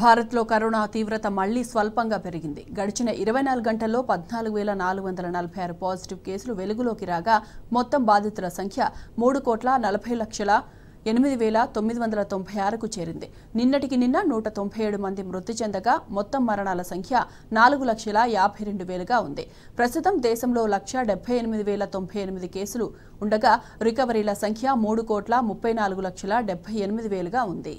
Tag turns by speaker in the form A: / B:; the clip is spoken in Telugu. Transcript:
A: భారత్లో కరోనా తీవ్రత మళ్లీ స్వల్పంగా పెరిగింది గడిచిన ఇరవై నాలుగు గంటల్లో పద్నాలుగు వేల నాలుగు వందల నలభై ఆరు పాజిటివ్ కేసులు వెలుగులోకి రాగా మొత్తం బాధితుల సంఖ్య మూడు కోట్ల నలభై లక్షల ఎనిమిది వేల తొమ్మిది వందల తొంభై ఆరుకు చేరింది నిన్నటికి నిన్న నూట తొంభై ఏడు మంది మృతి చెందగా మొత్తం మరణాల సంఖ్య నాలుగు లక్షల యాభై రెండు వేలుగా ఉంది ప్రస్తుతం దేశంలో లక్ష డెబ్బై ఎనిమిది వేల తొంభై ఎనిమిది కేసులు ఉండగా రికవరీల సంఖ్య మూడు కోట్ల ముప్పై నాలుగు లక్షల డెబ్బై ఎనిమిది వేలుగా ఉంది